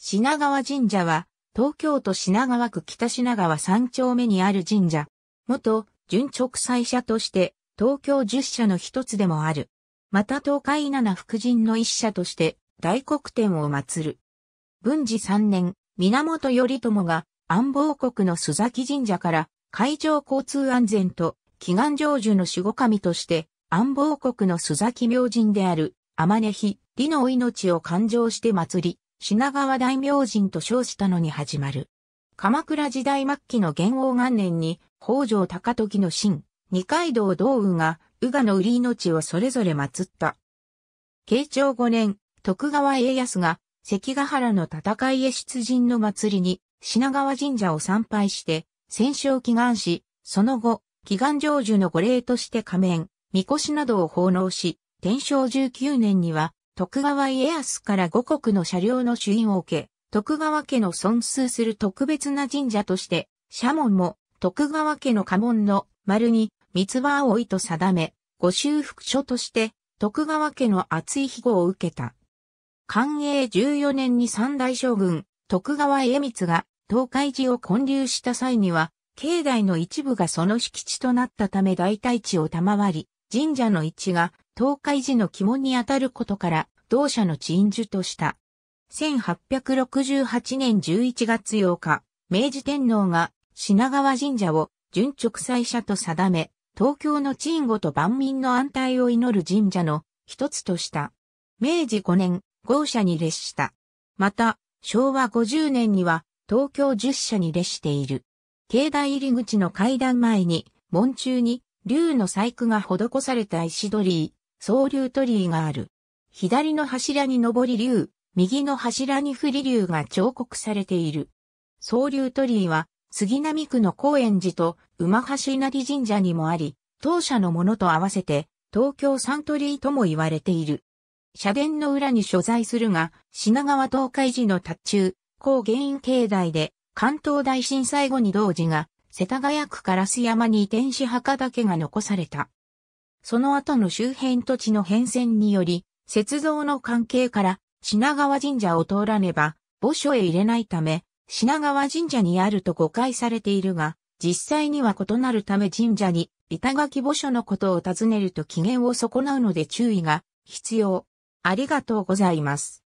品川神社は、東京都品川区北品川三丁目にある神社。元、準直祭社として、東京十社の一つでもある。また東海七福神の一社として、大黒天を祀る。文治三年、源頼朝が、安房国の須崎神社から、海上交通安全と、祈願成就の守護神として、安房国の須崎明神である、天音比、理の命を勘定して祀り、品川大明神と称したのに始まる。鎌倉時代末期の元王元年に、北条高時の神、二階堂道雲が、宇賀の売り命をそれぞれ祀った。慶長5年、徳川家康が、関ヶ原の戦いへ出陣の祭りに、品川神社を参拝して、戦勝祈願し、その後、祈願成就の御礼として仮面、神輿などを奉納し、天正19年には、徳川家康から五国の車両の主因を受け、徳川家の尊崇する特別な神社として、社門も徳川家の家紋の丸に三輪葵と定め、ご修復所として徳川家の厚い庇護を受けた。寛永14年に三大将軍、徳川家光が東海寺を建立した際には、境内の一部がその敷地となったため大体地を賜り、神社の位置が東海寺の肝にあたることから、同社の鎮守とした。1868年11月8日、明治天皇が品川神社を準直祭社と定め、東京の鎮護と万民の安泰を祈る神社の一つとした。明治5年、豪社に列した。また、昭和50年には東京10社に列している。境内入り口の階段前に、門中に竜の細工が施された石鳥居、総竜鳥居がある。左の柱に上り竜、右の柱に振り竜が彫刻されている。総竜鳥居は、杉並区の高円寺と馬橋稲荷神社にもあり、当社のものと合わせて、東京サントリーとも言われている。社殿の裏に所在するが、品川東海寺の達中、高原因境内で、関東大震災後に同時が世田谷区烏山に移転し墓だけが残された。その後の周辺土地の変遷により、雪像の関係から品川神社を通らねば墓所へ入れないため、品川神社にあると誤解されているが、実際には異なるため神社に板垣墓所のことを尋ねると機嫌を損なうので注意が必要。ありがとうございます。